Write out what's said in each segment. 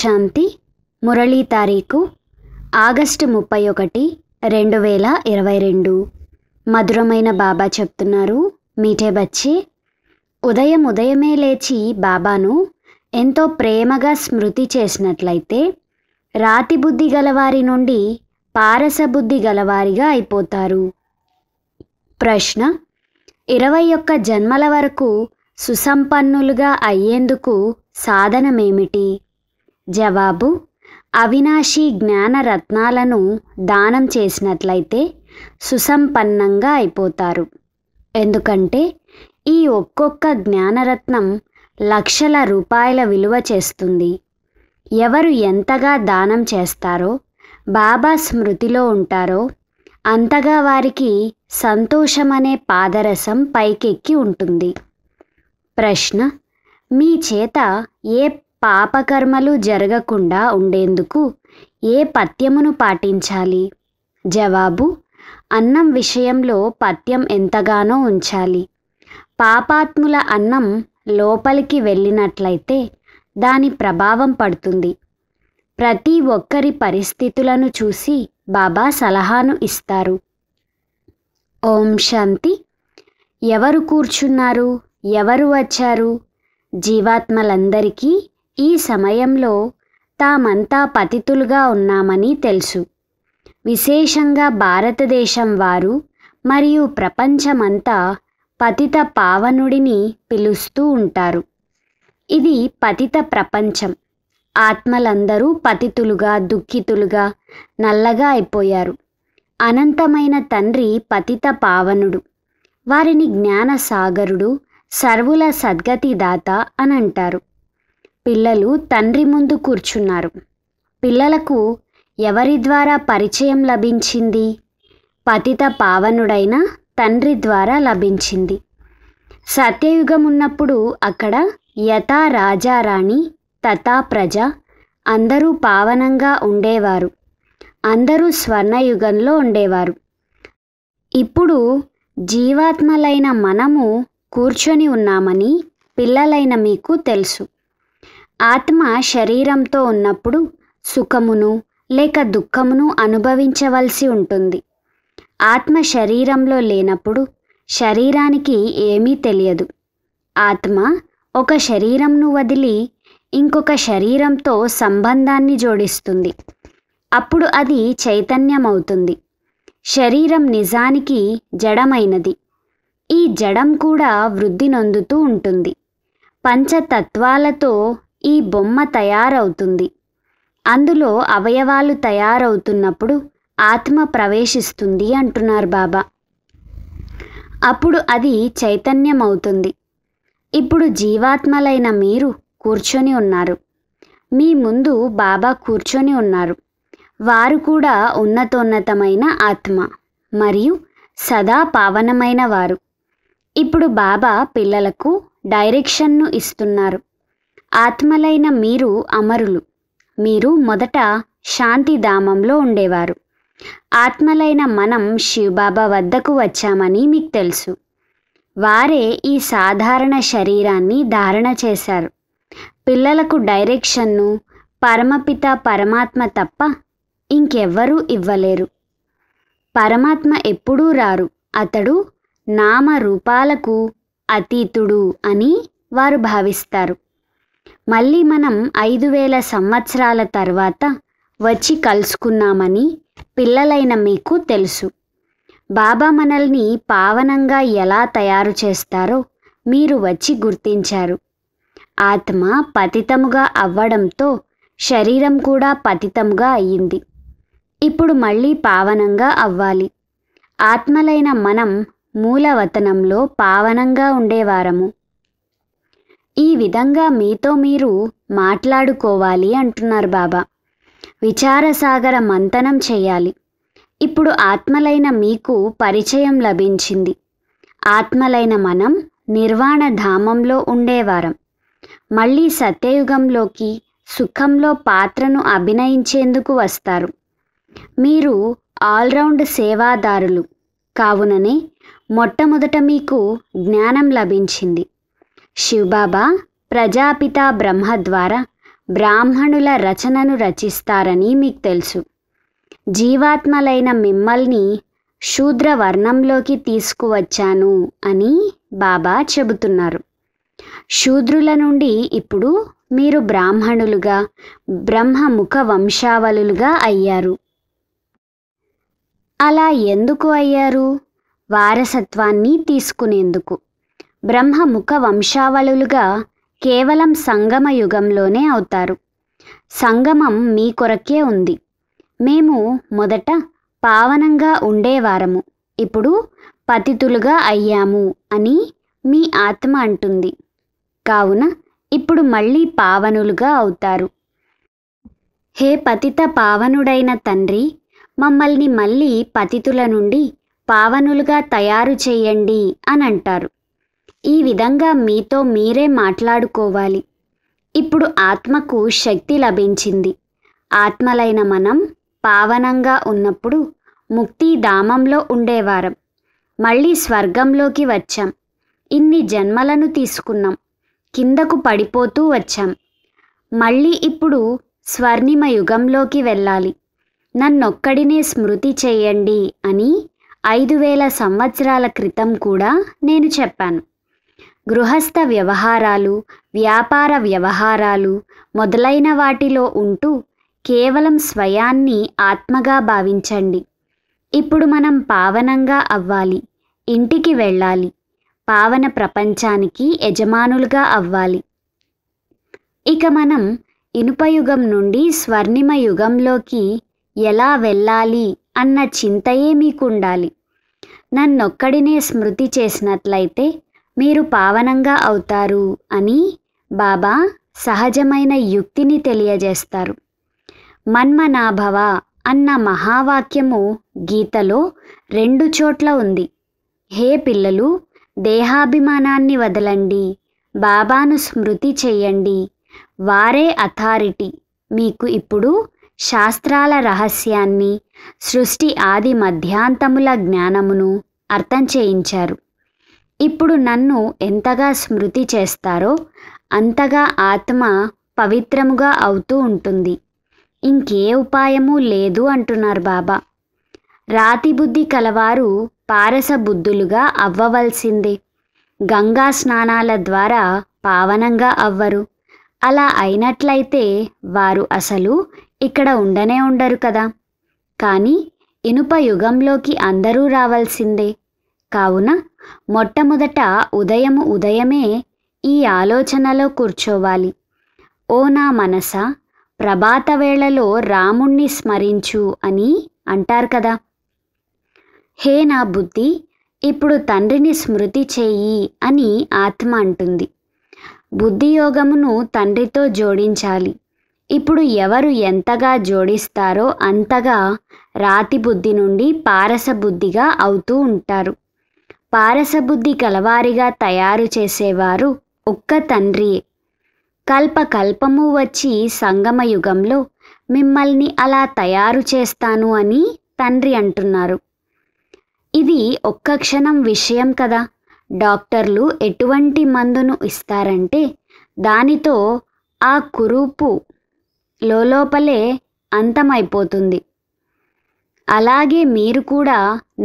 శాంతి మురళీ తారీఖు ఆగస్టు ముప్పై ఒకటి రెండు వేల ఇరవై రెండు మధురమైన బాబా చెప్తున్నారు మీటే బచ్చి ఉదయం ఉదయమే లేచి బాబాను ఎంతో ప్రేమగా స్మృతి చేసినట్లయితే రాతి బుద్ధి గలవారి నుండి పారసబుద్ధి గలవారిగా అయిపోతారు ప్రశ్న ఇరవై ఒక్క జన్మల వరకు సుసంపన్నులుగా అయ్యేందుకు సాధనమేమిటి జవాబు అవినాశి జ్ఞానరత్నాలను దానం చేసినట్లయితే సుసంపన్నంగా అయిపోతారు ఎందుకంటే ఈ ఒక్కొక్క జ్ఞానరత్నం లక్షల రూపాయల విలువ చేస్తుంది ఎవరు ఎంతగా దానం చేస్తారో బాబా స్మృతిలో ఉంటారో అంతగా వారికి సంతోషమనే పాదరసం పైకెక్కి ఉంటుంది ప్రశ్న మీ చేత ఏ పాపకర్మలు జరగకుండా ఉండేందుకు ఏ పథ్యమును పాటించాలి జవాబు అన్నం విషయంలో పథ్యం ఎంతగానో ఉంచాలి పాపాత్ముల అన్నం లోపలికి వెళ్ళినట్లయితే దాని ప్రభావం పడుతుంది ప్రతి ఒక్కరి పరిస్థితులను చూసి బాబా సలహాను ఇస్తారు ఓం శాంతి ఎవరు కూర్చున్నారు ఎవరు వచ్చారు జీవాత్మలందరికీ ఈ సమయంలో తామంతా పతితులుగా ఉన్నామని తెలుసు విశేషంగా భారతదేశం వారు మరియు ప్రపంచమంతా పతిత పావనుడిని పిలుస్తూ ఉంటారు ఇది పతిత ప్రపంచం ఆత్మలందరూ పతితులుగా దుఃఖితులుగా నల్లగా అయిపోయారు అనంతమైన తండ్రి పతిత పావనుడు వారిని జ్ఞానసాగరుడు సర్వుల సద్గతిదాత అని అంటారు పిల్లలు తండ్రి ముందు కూర్చున్నారు పిల్లలకు ఎవరి ద్వారా పరిచయం లభించింది పతిత పావనుడైన తండ్రి ద్వారా లభించింది సత్యయుగం ఉన్నప్పుడు అక్కడ యథా రాజారాణి తథా ప్రజ అందరూ పావనంగా ఉండేవారు అందరూ స్వర్ణయుగంలో ఉండేవారు ఇప్పుడు జీవాత్మలైన మనము కూర్చొని ఉన్నామని పిల్లలైన మీకు తెలుసు ఆత్మ శరీరంతో ఉన్నప్పుడు సుఖమును లేక దుఃఖమును అనుభవించవలసి ఉంటుంది ఆత్మ శరీరంలో లేనప్పుడు శరీరానికి ఏమీ తెలియదు ఆత్మ ఒక శరీరంను వదిలి ఇంకొక శరీరంతో సంబంధాన్ని జోడిస్తుంది అప్పుడు అది చైతన్యమవుతుంది శరీరం నిజానికి జడమైనది ఈ జడం కూడా వృద్ధి నొందుతూ ఉంటుంది పంచతత్వాలతో ఈ బొమ్మ తయారవుతుంది అందులో అవయవాలు తయారవుతున్నప్పుడు ఆత్మ ప్రవేశిస్తుంది అంటున్నారు బాబా అప్పుడు అది చైతన్యమవుతుంది ఇప్పుడు జీవాత్మలైన మీరు కూర్చొని ఉన్నారు మీ ముందు బాబా కూర్చొని ఉన్నారు వారు కూడా ఉన్నతోన్నతమైన ఆత్మ మరియు సదా పావనమైన వారు ఇప్పుడు బాబా పిల్లలకు డైరెక్షన్ను ఇస్తున్నారు ఆత్మలైన మీరు అమరులు మీరు మొదట శాంతిధామంలో ఉండేవారు ఆత్మలైన మనం శివబాబా వద్దకు వచ్చామని మీకు తెలుసు వారే ఈ సాధారణ శరీరాన్ని ధారణ చేశారు పిల్లలకు డైరెక్షన్ను పరమపిత పరమాత్మ తప్ప ఇంకెవ్వరూ ఇవ్వలేరు పరమాత్మ ఎప్పుడూ రారు అతడు నామరూపాలకు అతీతుడు అని వారు భావిస్తారు మళ్ళీ మనం ఐదు వేల సంవత్సరాల తర్వాత వచ్చి కలుసుకున్నామని పిల్లలైన మీకు తెలుసు బాబా మనల్ని పావనంగా ఎలా తయారు చేస్తారో మీరు వచ్చి గుర్తించారు ఆత్మ పతితముగా అవ్వడంతో శరీరం కూడా పతితముగా అయ్యింది ఇప్పుడు మళ్ళీ పావనంగా అవ్వాలి ఆత్మలైన మనం మూలవతనంలో పావనంగా ఉండేవారము ఈ విధంగా మీతో మీరు మాట్లాడుకోవాలి అంటున్నారు బాబా విచారసాగర మంతనం చేయాలి ఇప్పుడు ఆత్మలైన మీకు పరిచయం లభించింది ఆత్మలైన మనం నిర్వాణ ధామంలో ఉండేవారం మళ్ళీ సత్యయుగంలోకి సుఖంలో పాత్రను అభినయించేందుకు వస్తారు మీరు ఆల్రౌండ్ సేవాదారులు కావుననే మొట్టమొదట మీకు జ్ఞానం లభించింది శివబాబా ప్రజాపిత బ్రహ్మ ద్వారా బ్రాహ్మణుల రచనను రచిస్తారని మీకు తెలుసు జీవాత్మలైన మిమ్మల్ని శూద్ర వర్ణంలోకి తీసుకువచ్చాను అని బాబా చెబుతున్నారు శూద్రుల నుండి ఇప్పుడు మీరు బ్రాహ్మణులుగా బ్రహ్మముఖ వంశావళులుగా అయ్యారు అలా ఎందుకు అయ్యారు వారసత్వాన్ని తీసుకునేందుకు బ్రహ్మముఖ వంశావళులుగా కేవలం సంగమ యుగంలోనే అవుతారు సంగమం మీ కొరకే ఉంది మేము మొదట పావనంగా ఉండేవారము ఇప్పుడు పతితులుగా అయ్యాము అని మీ ఆత్మ అంటుంది కావున ఇప్పుడు మళ్ళీ పావనులుగా అవుతారు హే పతిత పావనుడైన తండ్రి మమ్మల్ని మళ్ళీ పతితుల నుండి పావనులుగా తయారు చేయండి అని అంటారు ఈ విధంగా మీతో మీరే మాట్లాడుకోవాలి ఇప్పుడు ఆత్మకు శక్తి లభించింది ఆత్మలైన మనం పావనంగా ఉన్నప్పుడు ముక్తి ధామంలో ఉండేవారం మళ్ళీ స్వర్గంలోకి వచ్చాం ఇన్ని జన్మలను తీసుకున్నాం కిందకు పడిపోతూ వచ్చాం మళ్ళీ ఇప్పుడు స్వర్ణిమ యుగంలోకి వెళ్ళాలి నన్నొక్కడినే స్మృతి చేయండి అని ఐదు వేల సంవత్సరాల క్రితం కూడా నేను చెప్పాను గృహస్థ వ్యవహారాలు వ్యాపార వ్యవహారాలు మొదలైన వాటిలో ఉంటూ కేవలం స్వయాన్ని ఆత్మగా భావించండి ఇప్పుడు మనం పావనంగా అవ్వాలి ఇంటికి వెళ్ళాలి పావన ప్రపంచానికి యజమానులుగా అవ్వాలి ఇక మనం ఇనుపయుగం నుండి స్వర్ణిమ యుగంలోకి ఎలా వెళ్ళాలి అన్న చింతయే మీకుండాలి నన్నొక్కడినే స్మృతి చేసినట్లయితే మీరు పావనంగా అవుతారు అని బాబా సహజమైన యుక్తిని తెలియజేస్తారు మన్మనాభవ అన్న మహావాక్యము గీతలో రెండు చోట్ల ఉంది హే పిల్లలు దేహాభిమానాన్ని వదలండి బాబాను స్మృతి చేయండి వారే అథారిటీ మీకు ఇప్పుడు శాస్త్రాల రహస్యాన్ని సృష్టి ఆది మధ్యాంతముల జ్ఞానమును అర్థం చేయించారు ఇప్పుడు నన్ను ఎంతగా స్మృతి చేస్తారో అంతగా ఆత్మ పవిత్రముగా అవుతూ ఉంటుంది ఇంకే ఉపాయము లేదు అంటున్నారు బాబా రాతి బుద్ధి కలవారు పారస బుద్ధులుగా అవ్వవలసిందే గంగా స్నానాల ద్వారా పావనంగా అవ్వరు అలా అయినట్లయితే వారు అసలు ఇక్కడ ఉండనే ఉండరు కదా కానీ ఇనుప యుగంలోకి అందరూ రావాల్సిందే కావున మొట్టమొదట ఉదయం ఉదయమే ఈ ఆలోచనలో కూర్చోవాలి ఓ నా మనస ప్రభాత వేళలో రాముణ్ణి స్మరించు అని అంటారు కదా హే నా బుద్ధి ఇప్పుడు తండ్రిని స్మృతి చేయి అని ఆత్మ అంటుంది బుద్ధి యోగమును తండ్రితో జోడించాలి ఇప్పుడు ఎవరు ఎంతగా జోడిస్తారో అంతగా రాతి బుద్ధి నుండి పారస బుద్ధిగా అవుతూ ఉంటారు పారసబుద్ధి కలవారిగా తయారు చేసేవారు ఒక్క తండ్రియే కల్పకల్పము వచ్చి సంగమయుగంలో మిమ్మల్ని అలా తయారు చేస్తాను అని తండ్రి అంటున్నారు ఇది ఒక్క క్షణం విషయం కదా డాక్టర్లు ఎటువంటి మందును ఇస్తారంటే దానితో ఆ కురూపు లోపలే అంతమైపోతుంది అలాగే మీరు కూడా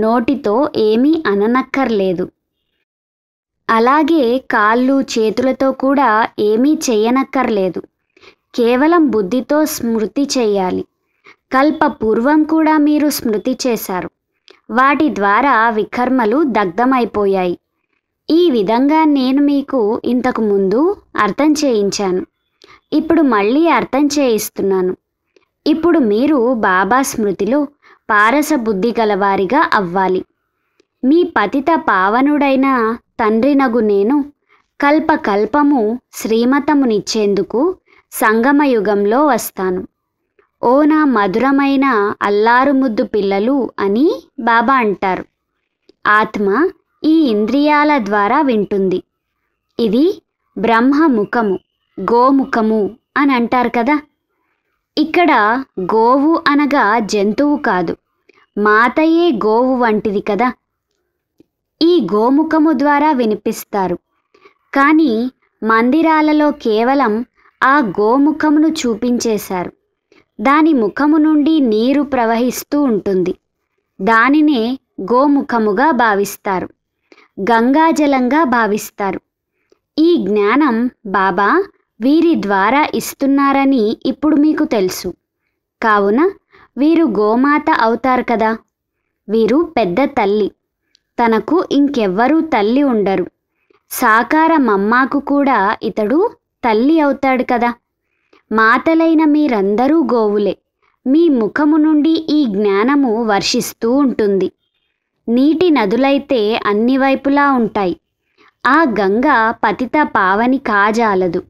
నోటితో ఏమీ అననక్కర్లేదు అలాగే కాళ్ళు చేతులతో కూడా ఏమీ చేయనక్కర్లేదు కేవలం బుద్ధితో స్మృతి చేయాలి కల్ప పూర్వం కూడా మీరు స్మృతి చేశారు వాటి ద్వారా వికర్మలు దగ్ధమైపోయాయి ఈ విధంగా నేను మీకు ఇంతకు ముందు అర్థం చేయించాను ఇప్పుడు మళ్ళీ అర్థం చేయిస్తున్నాను ఇప్పుడు మీరు బాబా స్మృతిలో పారస బుద్ధి గలవారిగా అవ్వాలి మీ పతిత పావనుడైన తండ్రినగు నేను కల్పకల్పము శ్రీమతమునిచ్చేందుకు సంగమయుగంలో వస్తాను ఓ నా మధురమైన అల్లారు ముద్దు పిల్లలు అని బాబా అంటారు ఆత్మ ఈ ఇంద్రియాల ద్వారా వింటుంది ఇది బ్రహ్మముఖము గోముఖము అని అంటారు కదా ఇక్కడ గోవు అనగా జంతువు కాదు మాతయే గోవు వంటిది కదా ఈ గోముఖము ద్వారా వినిపిస్తారు కానీ మందిరాలలో కేవలం ఆ గోముఖమును చూపించేశారు దాని ముఖము నుండి నీరు ప్రవహిస్తూ ఉంటుంది దానినే గోముఖముగా భావిస్తారు గంగాజలంగా భావిస్తారు ఈ జ్ఞానం బాబా వీరి ద్వారా ఇస్తున్నారని ఇప్పుడు మీకు తెలుసు కావున వీరు గోమాత అవుతారు కదా వీరు పెద్ద తల్లి తనకు ఇంకెవ్వరూ తల్లి ఉండరు సాకార మమ్మాకు కూడా ఇతడు తల్లి అవుతాడు కదా మాతలైన మీరందరూ గోవులే మీ ముఖము నుండి ఈ జ్ఞానము వర్షిస్తూ ఉంటుంది నీటి నదులైతే అన్ని వైపులా ఉంటాయి ఆ గంగ పతిత పావని కాజాలదు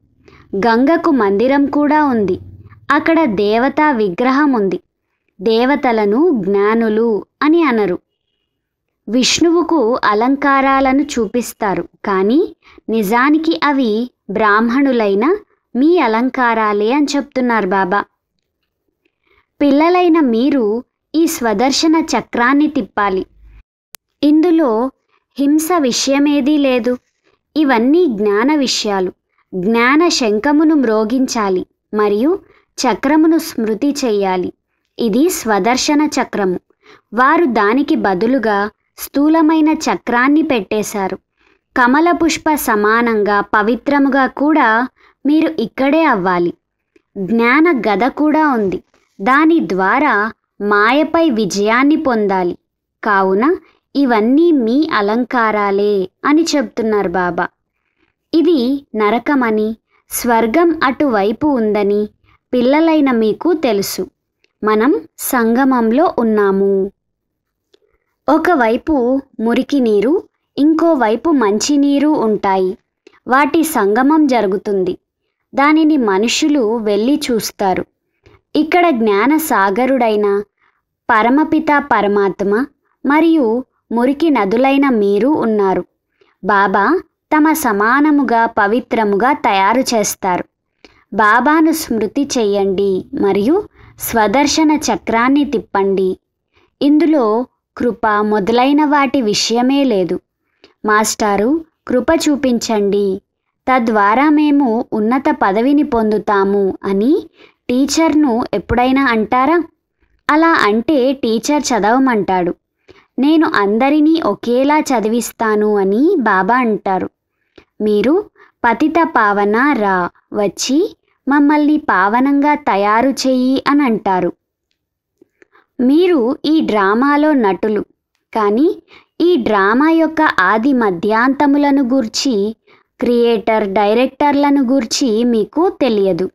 గంగకు మందిరం కూడా ఉంది అక్కడ దేవతా విగ్రహం ఉంది దేవతలను జ్ఞానులు అని అనరు విష్ణువుకు అలంకారాలను చూపిస్తారు కానీ నిజానికి అవి బ్రాహ్మణులైన మీ అలంకారాలే అని చెప్తున్నారు బాబా పిల్లలైన మీరు ఈ స్వదర్శన చక్రాన్ని తిప్పాలి ఇందులో హింస విషయమేదీ లేదు ఇవన్నీ జ్ఞాన విషయాలు జ్ఞాన శంఖమును మ్రోగించాలి మరియు చక్రమును స్మృతి చెయ్యాలి ఇది స్వదర్శన చక్రము వారు దానికి బదులుగా స్థూలమైన చక్రాన్ని పెట్టేశారు కమల పుష్ప సమానంగా పవిత్రముగా కూడా మీరు ఇక్కడే అవ్వాలి జ్ఞాన గద కూడా ఉంది దాని ద్వారా మాయపై విజయాన్ని పొందాలి కావున ఇవన్నీ మీ అలంకారాలే అని చెప్తున్నారు బాబా ఇది నరకమని స్వర్గం అటువైపు ఉందని పిల్లలైన మీకు తెలుసు మనం సంగమంలో ఉన్నాము ఒకవైపు మురికి నీరు ఇంకోవైపు మంచినీరు ఉంటాయి వాటి సంగమం జరుగుతుంది దానిని మనుషులు వెళ్ళి చూస్తారు ఇక్కడ జ్ఞాన సాగరుడైన పరమపిత పరమాత్మ మరియు మురికి నదులైన మీరు ఉన్నారు బాబా తమ సమానముగా పవిత్రముగా తయారు చేస్తారు బాబాను స్మృతి చెయ్యండి మరియు స్వదర్శన చక్రాన్ని తిప్పండి ఇందులో కృప మొదలైన వాటి విషయమే లేదు మాస్టారు కృప చూపించండి తద్వారా మేము ఉన్నత పదవిని పొందుతాము అని టీచర్ను ఎప్పుడైనా అంటారా అలా అంటే టీచర్ చదవమంటాడు నేను అందరినీ ఒకేలా చదివిస్తాను అని బాబా అంటారు మీరు పతిత పావన రా వచ్చి మమ్మల్ని పావనంగా తయారు చెయ్యి అని అంటారు మీరు ఈ డ్రామాలో నటులు కానీ ఈ డ్రామా యొక్క ఆది మధ్యాంతములను గూర్చి క్రియేటర్ డైరెక్టర్లను గూర్చి మీకు తెలియదు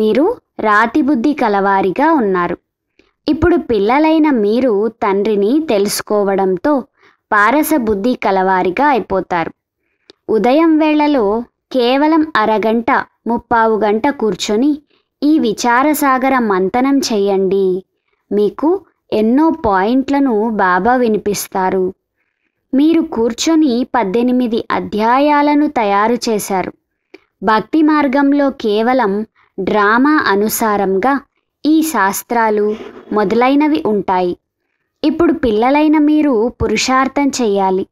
మీరు రాతిబుద్ధి కలవారిగా ఉన్నారు ఇప్పుడు పిల్లలైన మీరు తండ్రిని తెలుసుకోవడంతో పారసబుద్ధి కలవారిగా అయిపోతారు ఉదయం వేళలో కేవలం అరగంట ముప్పావు గంట కూర్చొని ఈ విచారసాగర మంతనం చెయ్యండి మీకు ఎన్నో పాయింట్లను బాబా వినిపిస్తారు మీరు కూర్చొని పద్దెనిమిది అధ్యాయాలను తయారు చేశారు భక్తి మార్గంలో కేవలం డ్రామా అనుసారంగా ఈ శాస్త్రాలు మొదలైనవి ఉంటాయి ఇప్పుడు పిల్లలైన మీరు పురుషార్థం చేయాలి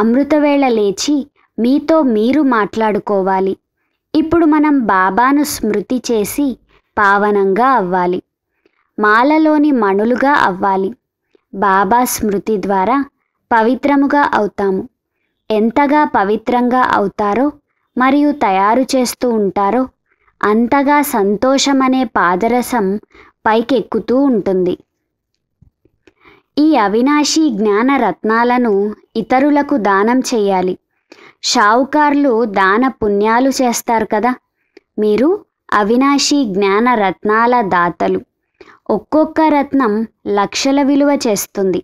అమృతవేళ లేచి మీతో మీరు మాట్లాడుకోవాలి ఇప్పుడు మనం బాబాను స్మృతి చేసి పావనంగా అవ్వాలి మాలలోని మణులుగా అవ్వాలి బాబా స్మృతి ద్వారా పవిత్రముగా అవుతాము ఎంతగా పవిత్రంగా అవుతారో మరియు తయారు చేస్తూ ఉంటారో అంతగా సంతోషమనే పాదరసం పైకెక్కుతూ ఉంటుంది ఈ అవినాశీ జ్ఞాన రత్నాలను ఇతరులకు దానం చేయాలి షావుకార్లు దాన పుణ్యాలు చేస్తారు కదా మీరు అవినాశి జ్ఞాన రత్నాల దాతలు ఒక్కొక్క రత్నం లక్షల విలువ చేస్తుంది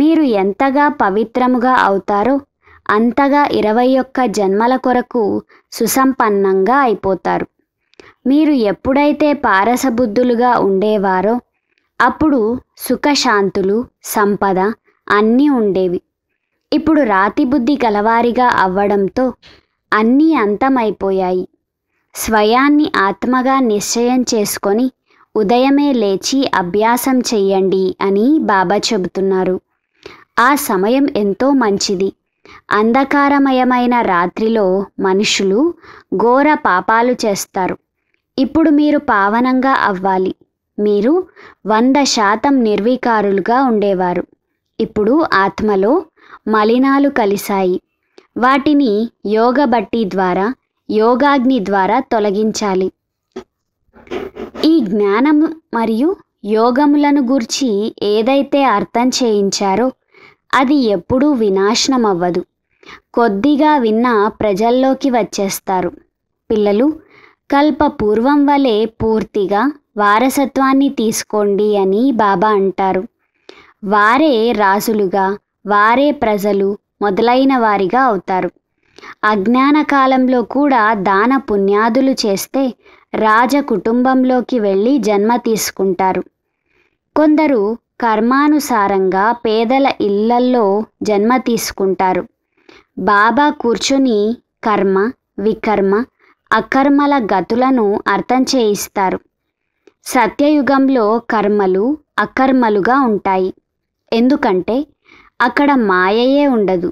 మీరు ఎంతగా పవిత్రముగా అవుతారో అంతగా ఇరవై ఒక్క జన్మల కొరకు సుసంపన్నంగా అయిపోతారు మీరు ఎప్పుడైతే పారసబుద్ధులుగా ఉండేవారో అప్పుడు సుఖశాంతులు సంపద అన్నీ ఉండేవి ఇప్పుడు రాతిబుద్ధి కలవారిగా అవ్వడంతో అన్నీ అంతమైపోయాయి స్వయాన్ని ఆత్మగా నిశ్చయం చేసుకొని ఉదయమే లేచి అభ్యాసం చెయ్యండి అని బాబా చెబుతున్నారు ఆ సమయం ఎంతో మంచిది అంధకారమయమైన రాత్రిలో మనుషులు ఘోర పాపాలు చేస్తారు ఇప్పుడు మీరు పావనంగా అవ్వాలి మీరు వంద శాతం నిర్వీకారులుగా ఉండేవారు ఇప్పుడు ఆత్మలో మలినాలు కలిశాయి వాటిని యోగ బట్టి ద్వారా యోగాగ్ని ద్వారా తొలగించాలి ఈ జ్ఞానం మరియు యోగములను గూర్చి ఏదైతే అర్థం చేయించారో అది ఎప్పుడూ వినాశనం అవ్వదు కొద్దిగా విన్న ప్రజల్లోకి వచ్చేస్తారు పిల్లలు కల్ప పూర్వం వలె పూర్తిగా వారసత్వాన్ని తీసుకోండి అని బాబా అంటారు వారే రాజులుగా వారే ప్రజలు మొదలైన వారిగా అవుతారు అజ్ఞాన కాలంలో కూడా దాన పుణ్యాదులు చేస్తే రాజ కుటుంబంలోకి వెళ్ళి జన్మ తీసుకుంటారు కొందరు కర్మానుసారంగా పేదల ఇళ్లల్లో జన్మ తీసుకుంటారు బాబా కూర్చుని కర్మ వికర్మ అకర్మల గతులను అర్థం చేయిస్తారు సత్యయుగంలో కర్మలు అకర్మలుగా ఉంటాయి ఎందుకంటే అక్కడ మాయయే ఉండదు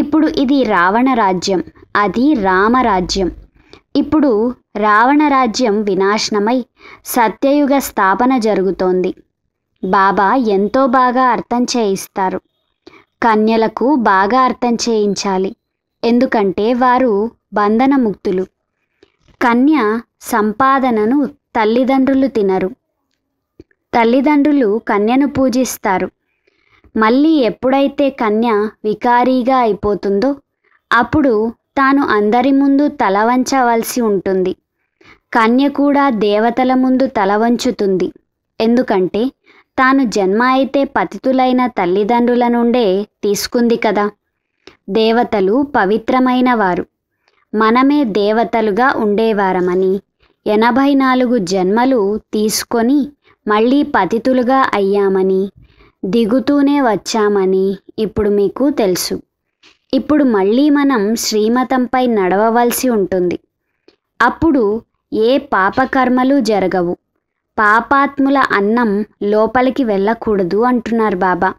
ఇప్పుడు ఇది రావణ రాజ్యం అది రామరాజ్యం ఇప్పుడు రావణ రాజ్యం వినాశనమై సత్యయుగ స్థాపన జరుగుతోంది బాబా ఎంతో బాగా అర్థం చేయిస్తారు కన్యలకు బాగా అర్థం చేయించాలి ఎందుకంటే వారు బంధనముక్తులు కన్య సంపాదనను తల్లిదండ్రులు తినరు తల్లిదండ్రులు కన్యను పూజిస్తారు మళ్ళీ ఎప్పుడైతే కన్య వికారీగా అయిపోతుందో అప్పుడు తాను అందరి ముందు తల వంచవలసి ఉంటుంది కన్య కూడా దేవతల ముందు తల వంచుతుంది ఎందుకంటే తాను జన్మ అయితే పతితులైన తల్లిదండ్రుల నుండే తీసుకుంది కదా దేవతలు పవిత్రమైన వారు మనమే దేవతలుగా ఉండేవారమని ఎనభై నాలుగు జన్మలు తీసుకొని మళ్ళీ పతితులుగా అయ్యామని దిగుతూనే వచ్చామని ఇప్పుడు మీకు తెలుసు ఇప్పుడు మళ్ళీ మనం శ్రీమతంపై నడవవలసి ఉంటుంది అప్పుడు ఏ పాపకర్మలు జరగవు పాపాత్ముల అన్నం లోపలికి వెళ్ళకూడదు అంటున్నారు బాబా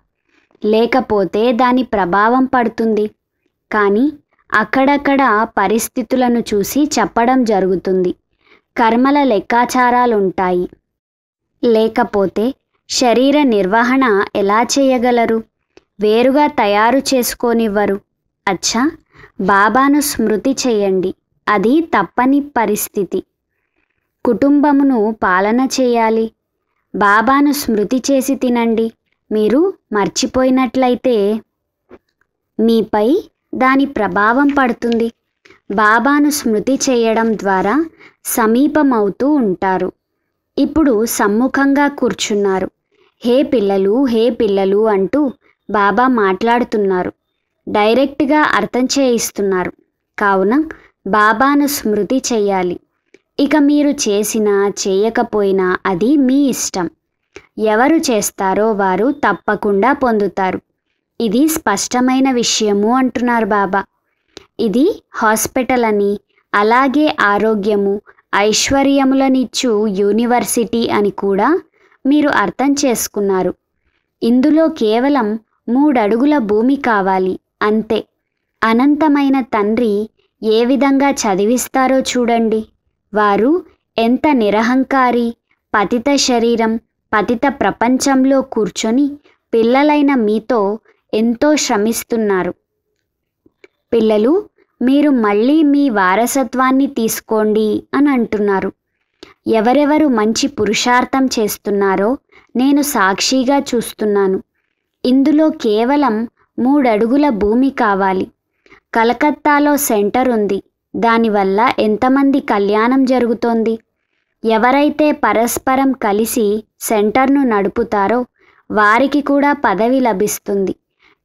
లేకపోతే దాని ప్రభావం పడుతుంది కానీ అక్కడక్కడ పరిస్థితులను చూసి చెప్పడం జరుగుతుంది కర్మల లెక్కాచారాలుంటాయి లేకపోతే శరీర నిర్వహణ ఎలా చేయగలరు వేరుగా తయారు చేసుకోనివ్వరు అచ్చా బాబాను స్మృతి చేయండి అది తప్పని పరిస్థితి కుటుంబమును పాలన చేయాలి బాబాను స్మృతి చేసి తినండి మీరు మర్చిపోయినట్లయితే మీపై దాని ప్రభావం పడుతుంది బాబాను స్మృతి చేయడం ద్వారా సమీపమవుతూ ఉంటారు ఇప్పుడు సమ్ముఖంగా కూర్చున్నారు హే పిల్లలు హే పిల్లలు అంటూ బాబా మాట్లాడుతున్నారు డైరెక్ట్గా అర్థం చేయిస్తున్నారు కావున బాబాను స్మృతి చేయాలి ఇక మీరు చేసినా చేయకపోయినా అది మీ ఇష్టం ఎవరు చేస్తారో వారు తప్పకుండా పొందుతారు ఇది స్పష్టమైన విషయము అంటున్నారు బాబా ఇది హాస్పిటల్ అని అలాగే ఆరోగ్యము ఐశ్వర్యములనిచ్చు యూనివర్సిటీ అని కూడా మీరు అర్థం చేసుకున్నారు ఇందులో కేవలం మూడడుగుల భూమి కావాలి అంతే అనంతమైన తండ్రి ఏ విధంగా చదివిస్తారో చూడండి వారు ఎంత నిరహంకారి పతిత శరీరం పతిత ప్రపంచంలో కూర్చొని పిల్లలైన మీతో ఎంతో శ్రమిస్తున్నారు పిల్లలు మీరు మళ్ళీ మీ వారసత్వాన్ని తీసుకోండి అని అంటున్నారు ఎవరెవరు మంచి పురుషార్థం చేస్తున్నారో నేను సాక్షిగా చూస్తున్నాను ఇందులో కేవలం మూడడుగుల భూమి కావాలి కలకత్తాలో సెంటర్ ఉంది దానివల్ల ఎంతమంది కళ్యాణం జరుగుతోంది ఎవరైతే పరస్పరం కలిసి సెంటర్ను నడుపుతారో వారికి కూడా పదవి లభిస్తుంది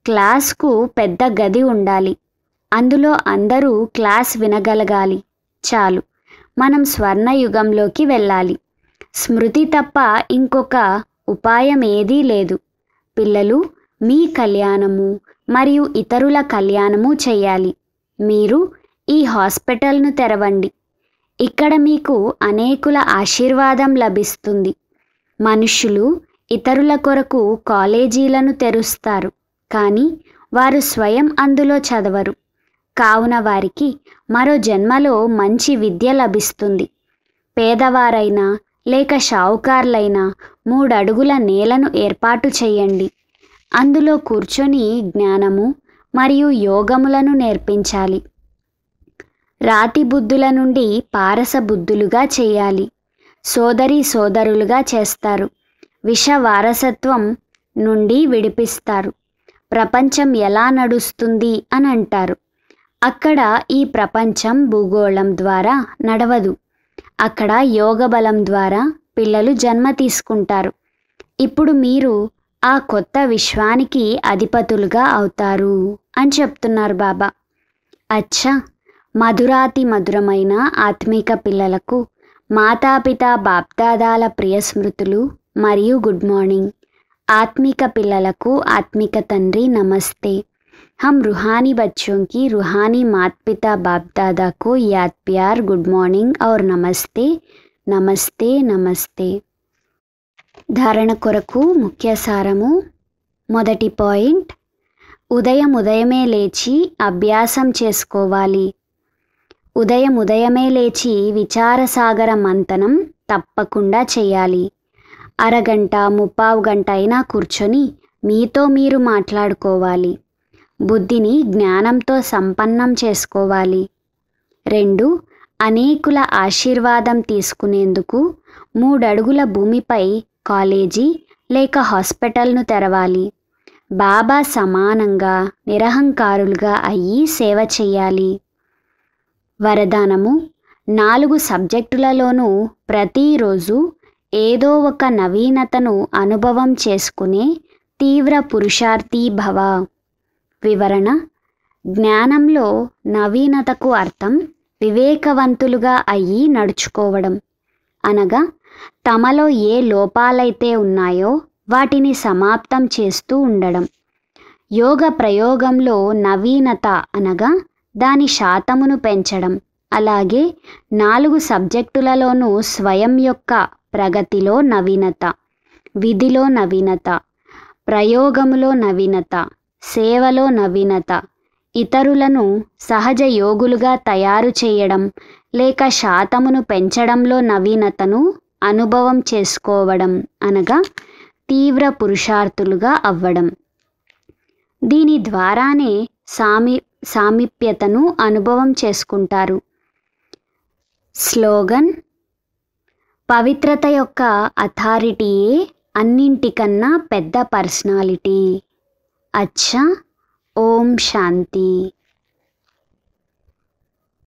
క్లాస్కు పెద్ద గది ఉండాలి అందులో అందరూ క్లాస్ వినగలగాలి చాలు మనం స్వర్ణయుగంలోకి వెళ్ళాలి స్మృతి తప్ప ఇంకొక ఉపాయం ఏదీ లేదు పిల్లలు మీ కళ్యాణము మరియు ఇతరుల కళ్యాణము చేయాలి మీరు ఈ హాస్పిటల్ను తెరవండి ఇక్కడ మీకు అనేకుల ఆశీర్వాదం లభిస్తుంది మనుషులు ఇతరుల కొరకు కాలేజీలను తెరుస్తారు కానీ వారు స్వయం అందులో చదవరు కావున వారికి మరో జన్మలో మంచి విద్య లభిస్తుంది పేదవారైనా లేక షావుకార్లైనా మూడడుగుల నేలను ఏర్పాటు చేయండి అందులో కూర్చొని జ్ఞానము మరియు యోగములను నేర్పించాలి రాతి బుద్ధుల నుండి పారస బుద్ధులుగా చేయాలి సోదరి సోదరులుగా చేస్తారు విష వారసత్వం నుండి విడిపిస్తారు ప్రపంచం ఎలా నడుస్తుంది అని అంటారు అక్కడ ఈ ప్రపంచం భూగోళం ద్వారా నడవదు అక్కడ యోగ బలం ద్వారా పిల్లలు జన్మ తీసుకుంటారు ఇప్పుడు మీరు ఆ కొత్త విశ్వానికి అధిపతులుగా అవుతారు అని చెప్తున్నారు బాబా అచ్చా మధురాతి మధురమైన ఆత్మిక పిల్లలకు మాతాపిత బాప్దాదాల ప్రియ స్మృతులు మరియు గుడ్ మార్నింగ్ ఆత్మిక పిల్లలకు ఆత్మిక తండ్రి నమస్తే हम रूहानी बच्चों की रूहानी माता पिता बाप दादा को याद प्यार गुड मॉर्निंग और नमस्ते నమస్తే నమస్తే ధారణ కొరకు ముఖ్య సారము మొదటి పాయింట్ ఉదయం ఉదయమే లేచి అభ్యాసం చేసుకోవాలి ఉదయం ఉదయమే లేచి విచారసాగర మంతనం తప్పకుండా చేయాలి అరగంట ముప్పావు గంట అయినా కూర్చొని మీతో మీరు మాట్లాడుకోవాలి బుద్ధిని జ్ఞానంతో సంపన్నం చేసుకోవాలి రెండు అనేకుల ఆశీర్వాదం తీసుకునేందుకు మూడడుగుల భూమిపై కాలేజీ లేక హాస్పిటల్ను తెరవాలి బాబా సమానంగా నిరహంకారులుగా అయ్యి సేవ చేయాలి వరదానము నాలుగు సబ్జెక్టులలోనూ ప్రతిరోజు ఏదో ఒక నవీనతను అనుభవం చేసుకునే తీవ్ర పురుషార్థీ భవ వివరణ జ్ఞానంలో నవీనతకు అర్థం వివేకవంతులుగా అయ్యి నడుచుకోవడం అనగా తమలో ఏ లోపాలైతే ఉన్నాయో వాటిని సమాప్తం చేస్తూ ఉండడం యోగ ప్రయోగంలో నవీనత అనగా దాని శాతమును పెంచడం అలాగే నాలుగు సబ్జెక్టులలోనూ స్వయం యొక్క ప్రగతిలో నవీనత విధిలో నవీనత ప్రయోగములో నవీనత సేవలో నవీనత ఇతరులను సహజ యోగులుగా తయారు చేయడం లేక శాతమును పెంచడంలో నవీనతను అనుభవం చేసుకోవడం అనగా తీవ్ర పురుషార్థులుగా అవ్వడం దీని ద్వారానే సామి సామీప్యతను అనుభవం చేసుకుంటారు స్లోగన్ పవిత్రత యొక్క అథారిటీయే అన్నింటికన్నా పెద్ద పర్సనాలిటీ अच्छा ओम शांति